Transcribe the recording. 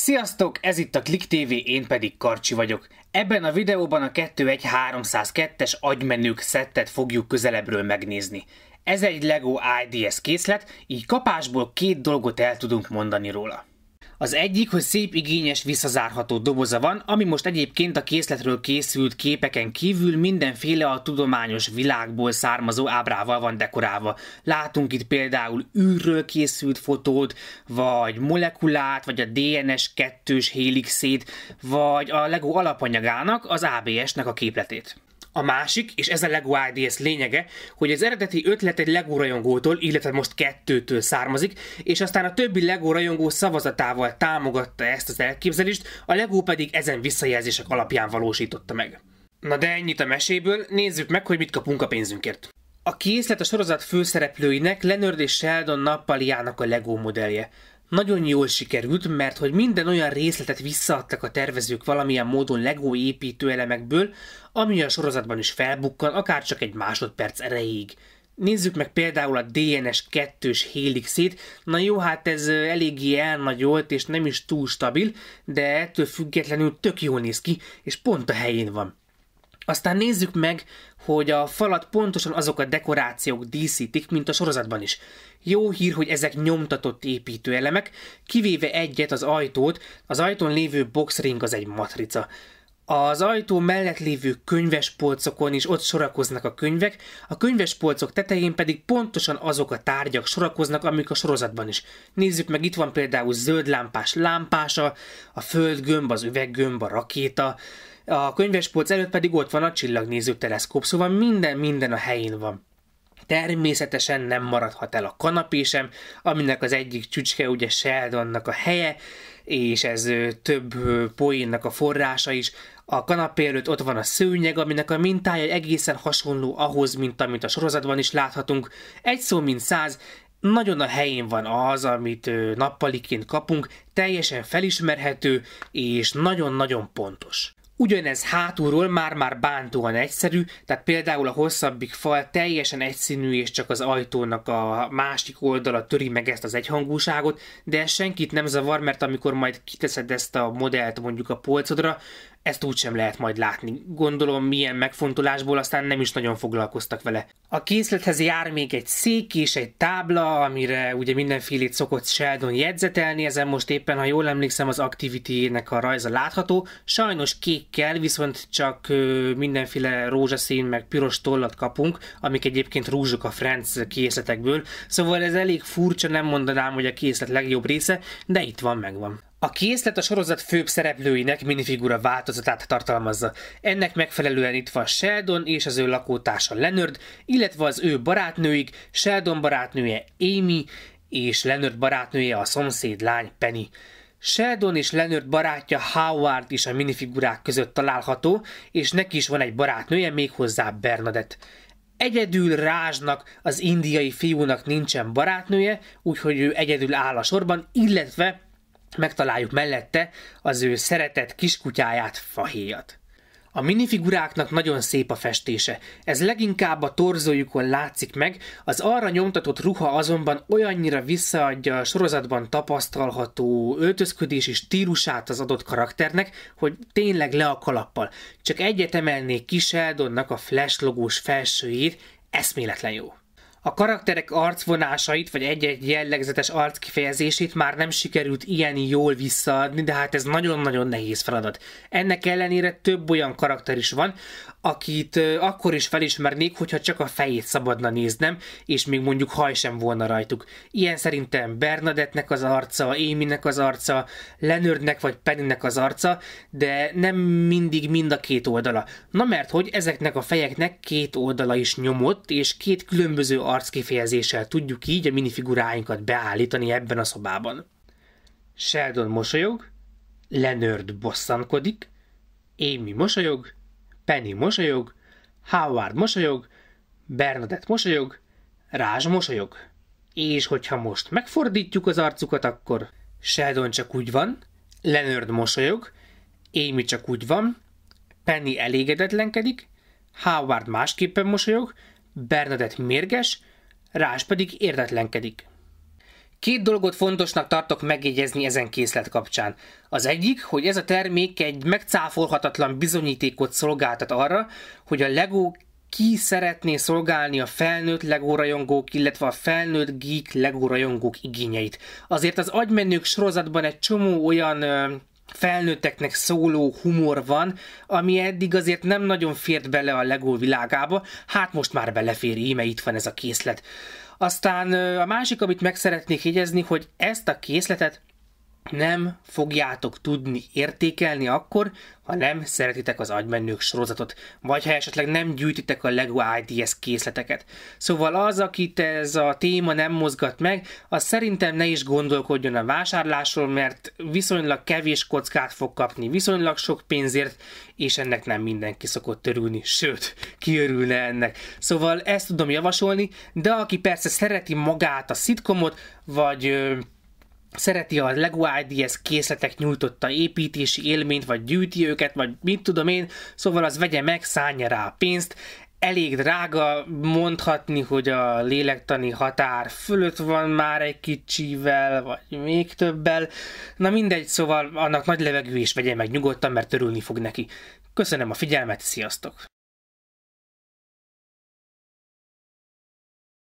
Sziasztok, ez itt a Klik TV, én pedig Karcsi vagyok. Ebben a videóban a 21302-es agymenők szettet fogjuk közelebbről megnézni. Ez egy LEGO IDS készlet, így kapásból két dolgot el tudunk mondani róla. Az egyik, hogy szép, igényes, visszazárható doboza van, ami most egyébként a készletről készült képeken kívül mindenféle a tudományos világból származó ábrával van dekorálva. Látunk itt például űrről készült fotót, vagy molekulát, vagy a DNS kettős hélixét, vagy a LEGO alapanyagának, az ABS-nek a képletét. A másik, és ez a LEGO IDS lényege, hogy az eredeti ötlet egy LEGO rajongótól, illetve most kettőtől származik, és aztán a többi LEGO rajongó szavazatával támogatta ezt az elképzelést, a LEGO pedig ezen visszajelzések alapján valósította meg. Na de ennyit a meséből, nézzük meg, hogy mit kapunk a pénzünkért. A készlet a sorozat főszereplőinek Leonard és Sheldon nappaliának a LEGO modellje. Nagyon jól sikerült, mert hogy minden olyan részletet visszaadtak a tervezők valamilyen módon LEGO építőelemekből, ami a sorozatban is felbukkan, akár csak egy másodperc erejéig. Nézzük meg például a DNS 2-s Helixét. Na jó, hát ez eléggé elnagyolt és nem is túl stabil, de ettől függetlenül tök jól néz ki, és pont a helyén van. Aztán nézzük meg, hogy a falat pontosan azok a dekorációk díszítik, mint a sorozatban is. Jó hír, hogy ezek nyomtatott építőelemek, kivéve egyet, az ajtót, az ajtón lévő boxring az egy matrica. Az ajtó mellett lévő könyvespolcokon is ott sorakoznak a könyvek, a könyvespolcok tetején pedig pontosan azok a tárgyak sorakoznak, amik a sorozatban is. Nézzük meg, itt van például zöld lámpás lámpása, a földgömb, az üveggömb, a rakéta, a könyvespolc előtt pedig ott van a csillagnéző teleszkóp, szóval minden, minden a helyén van. Természetesen nem maradhat el a kanapésem, aminek az egyik csücske ugye Sheldonnak a helye, és ez több poénnak a forrása is. A kanapé előtt ott van a szőnyeg, aminek a mintája egészen hasonló ahhoz, mint amit a sorozatban is láthatunk. Egy szó, mint száz, nagyon a helyén van az, amit nappaliként kapunk, teljesen felismerhető és nagyon-nagyon pontos. Ugyanez hátulról már-már bántóan egyszerű, tehát például a hosszabbik fal teljesen egyszínű, és csak az ajtónak a másik oldala töri meg ezt az egyhangúságot, de ez senkit nem zavar, mert amikor majd kiteszed ezt a modellt mondjuk a polcodra, ezt úgysem lehet majd látni. Gondolom milyen megfontolásból aztán nem is nagyon foglalkoztak vele. A készlethez jár még egy szék és egy tábla, amire ugye mindenfélét szokott Sheldon jegyzetelni, ezen most éppen, ha jól emlékszem, az Activity-nek a rajza látható. Sajnos kékkel, viszont csak ö, mindenféle rózsaszín meg piros tollat kapunk, amik egyébként rúzsok a Friends készletekből, szóval ez elég furcsa, nem mondanám, hogy a készlet legjobb része, de itt van, megvan. A készlet a sorozat főbb szereplőinek minifigura változatát tartalmazza. Ennek megfelelően itt van Sheldon és az ő lakótársa Leonard, illetve az ő barátnőig, Sheldon barátnője Amy és Leonard barátnője a szomszéd lány Penny. Sheldon és Leonard barátja Howard is a minifigurák között található, és neki is van egy barátnője, méghozzá Bernadette. Egyedül Rázsnak, az indiai fiúnak nincsen barátnője, úgyhogy ő egyedül áll a sorban, illetve megtaláljuk mellette az ő szeretett kiskutyáját, fahéjat. A minifiguráknak nagyon szép a festése, ez leginkább a torzójukon látszik meg, az arra nyomtatott ruha azonban olyannyira visszaadja a sorozatban tapasztalható öltözködési stílusát az adott karakternek, hogy tényleg le a kalappal. Csak egyet emelnék ki Sheldonnak a flash logós felsőjét, eszméletlen jó. A karakterek arcvonásait, vagy egy-egy jellegzetes arckifejezését már nem sikerült ilyen jól visszaadni, de hát ez nagyon-nagyon nehéz feladat. Ennek ellenére több olyan karakter is van, akit akkor is felismernék, hogyha csak a fejét szabadna néznem, és még mondjuk haj sem volna rajtuk. Ilyen szerintem Bernadettnek az arca, Éminek az arca, Lenördnek vagy Pennynek az arca, de nem mindig mind a két oldala. Na mert hogy ezeknek a fejeknek két oldala is nyomott, és két különböző arckifejezéssel tudjuk így a minifiguráinkat beállítani ebben a szobában. Sheldon mosolyog, Leonard bosszankodik, Amy mosolyog, Penny mosolyog, Howard mosolyog, Bernadette mosolyog, Rázs mosolyog. És hogyha most megfordítjuk az arcukat, akkor Sheldon csak úgy van, Leonard mosolyog, Amy csak úgy van, Penny elégedetlenkedik, Howard másképpen mosolyog, Bernadett mérges, Rás pedig érdetlenkedik. Két dolgot fontosnak tartok megjegyezni ezen készlet kapcsán. Az egyik, hogy ez a termék egy megcáfolhatatlan bizonyítékot szolgáltat arra, hogy a LEGO ki szeretné szolgálni a felnőtt LEGO rajongók, illetve a felnőtt geek LEGO rajongók igényeit. Azért az agymenők sorozatban egy csomó olyan felnőtteknek szóló humor van, ami eddig azért nem nagyon fért bele a LEGO világába, hát most már belefér, íme itt van ez a készlet. Aztán a másik, amit meg szeretnék jegyezni, hogy ezt a készletet nem fogjátok tudni értékelni akkor, ha nem szeretitek az agymenők sorozatot, vagy ha esetleg nem gyűjtitek a LEGO IDS készleteket. Szóval az, akit ez a téma nem mozgat meg, az szerintem ne is gondolkodjon a vásárlásról, mert viszonylag kevés kockát fog kapni, viszonylag sok pénzért, és ennek nem mindenki szokott örülni, sőt, ki örülne ennek. Szóval ezt tudom javasolni, de aki persze szereti magát a szitkomot, vagy szereti a LEGO IDS készletek nyújtotta építési élményt, vagy gyűjti őket, vagy mit tudom én, szóval az vegye meg, szállja rá a pénzt, elég drága mondhatni, hogy a lélektani határ fölött van már egy kicsivel, vagy még többel. Na mindegy, szóval annak nagy levegő is vegye meg nyugodtan, mert örülni fog neki. Köszönöm a figyelmet, sziasztok!